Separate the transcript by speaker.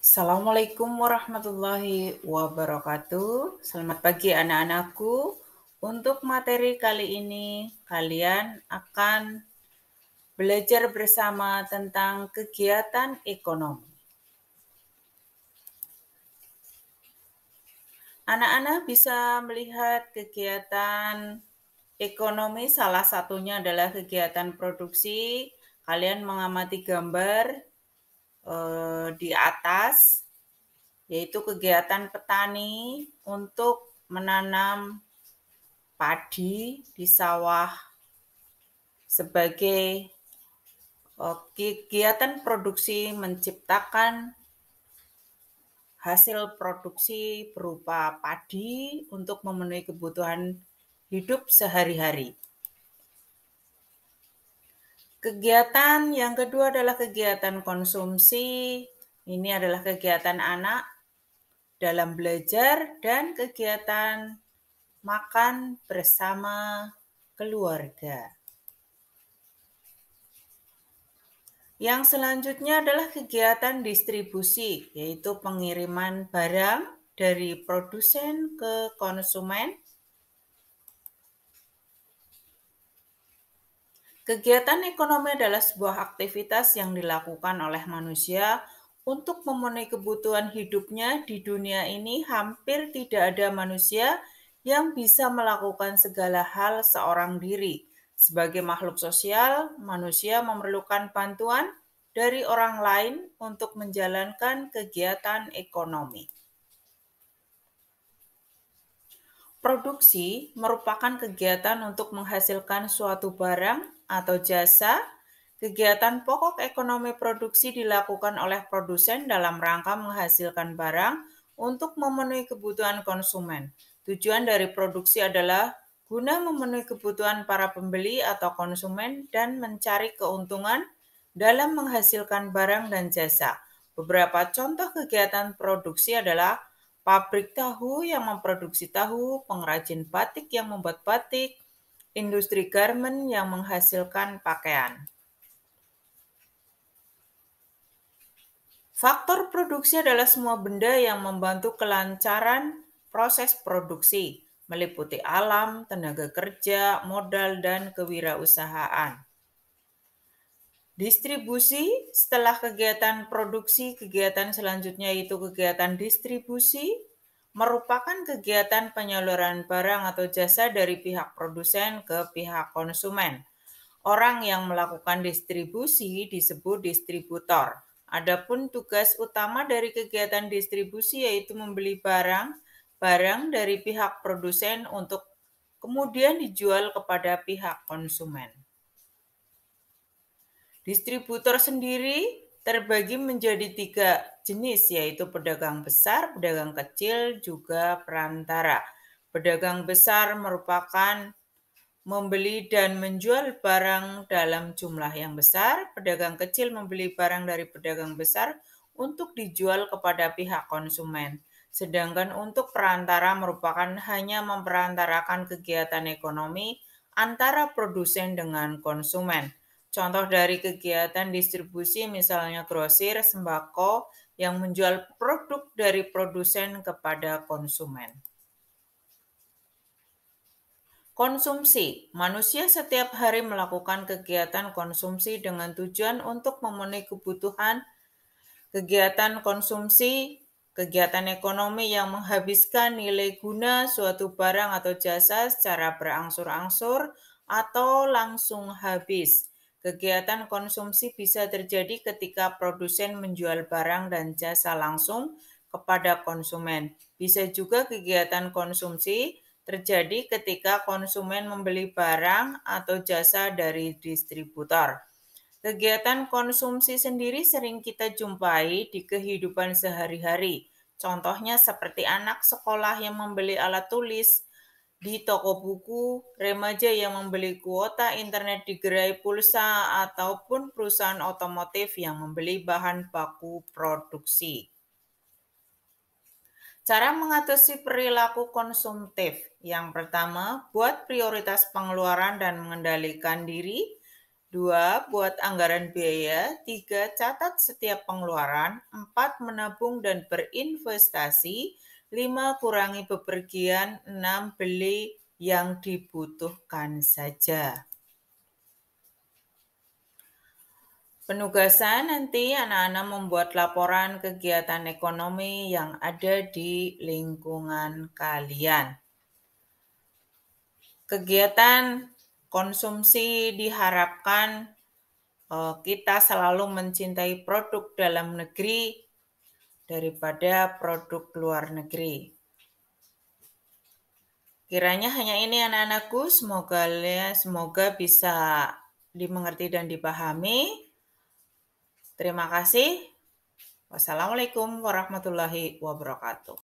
Speaker 1: Assalamualaikum warahmatullahi wabarakatuh. Selamat pagi anak-anakku. Untuk materi kali ini, kalian akan belajar bersama tentang kegiatan ekonomi. Anak-anak bisa melihat kegiatan ekonomi, salah satunya adalah kegiatan produksi. Kalian mengamati gambar Eh, di atas, yaitu kegiatan petani untuk menanam padi di sawah sebagai eh, kegiatan produksi menciptakan hasil produksi berupa padi untuk memenuhi kebutuhan hidup sehari-hari. Kegiatan yang kedua adalah kegiatan konsumsi. Ini adalah kegiatan anak dalam belajar dan kegiatan makan bersama keluarga. Yang selanjutnya adalah kegiatan distribusi, yaitu pengiriman barang dari produsen ke konsumen Kegiatan ekonomi adalah sebuah aktivitas yang dilakukan oleh manusia untuk memenuhi kebutuhan hidupnya di dunia ini. Hampir tidak ada manusia yang bisa melakukan segala hal seorang diri. Sebagai makhluk sosial, manusia memerlukan bantuan dari orang lain untuk menjalankan kegiatan ekonomi. Produksi merupakan kegiatan untuk menghasilkan suatu barang atau jasa, kegiatan pokok ekonomi produksi dilakukan oleh produsen dalam rangka menghasilkan barang untuk memenuhi kebutuhan konsumen. Tujuan dari produksi adalah guna memenuhi kebutuhan para pembeli atau konsumen dan mencari keuntungan dalam menghasilkan barang dan jasa. Beberapa contoh kegiatan produksi adalah pabrik tahu yang memproduksi tahu, pengrajin batik yang membuat batik, industri garment yang menghasilkan pakaian. Faktor produksi adalah semua benda yang membantu kelancaran proses produksi, meliputi alam, tenaga kerja, modal, dan kewirausahaan. Distribusi setelah kegiatan produksi, kegiatan selanjutnya yaitu kegiatan distribusi, merupakan kegiatan penyaluran barang atau jasa dari pihak produsen ke pihak konsumen. Orang yang melakukan distribusi disebut distributor. Adapun tugas utama dari kegiatan distribusi yaitu membeli barang, barang dari pihak produsen untuk kemudian dijual kepada pihak konsumen. Distributor sendiri terbagi menjadi tiga jenis, yaitu pedagang besar, pedagang kecil, juga perantara. Pedagang besar merupakan membeli dan menjual barang dalam jumlah yang besar. Pedagang kecil membeli barang dari pedagang besar untuk dijual kepada pihak konsumen. Sedangkan untuk perantara merupakan hanya memperantarakan kegiatan ekonomi antara produsen dengan konsumen. Contoh dari kegiatan distribusi misalnya grosir, sembako yang menjual produk dari produsen kepada konsumen. Konsumsi. Manusia setiap hari melakukan kegiatan konsumsi dengan tujuan untuk memenuhi kebutuhan. Kegiatan konsumsi, kegiatan ekonomi yang menghabiskan nilai guna suatu barang atau jasa secara berangsur-angsur atau langsung habis. Kegiatan konsumsi bisa terjadi ketika produsen menjual barang dan jasa langsung kepada konsumen. Bisa juga kegiatan konsumsi terjadi ketika konsumen membeli barang atau jasa dari distributor. Kegiatan konsumsi sendiri sering kita jumpai di kehidupan sehari-hari. Contohnya seperti anak sekolah yang membeli alat tulis, di toko buku, remaja yang membeli kuota internet di gerai pulsa, ataupun perusahaan otomotif yang membeli bahan baku produksi. Cara mengatasi perilaku konsumtif yang pertama, buat prioritas pengeluaran dan mengendalikan diri. Dua, buat anggaran biaya. Tiga, catat setiap pengeluaran. Empat, menabung dan berinvestasi. 5. Kurangi bepergian. 6. Beli yang dibutuhkan saja. Penugasan nanti anak-anak membuat laporan kegiatan ekonomi yang ada di lingkungan kalian. Kegiatan konsumsi diharapkan eh, kita selalu mencintai produk dalam negeri daripada produk luar negeri. Kiranya hanya ini anak-anakku, semoga semoga bisa dimengerti dan dipahami. Terima kasih. Wassalamualaikum warahmatullahi wabarakatuh.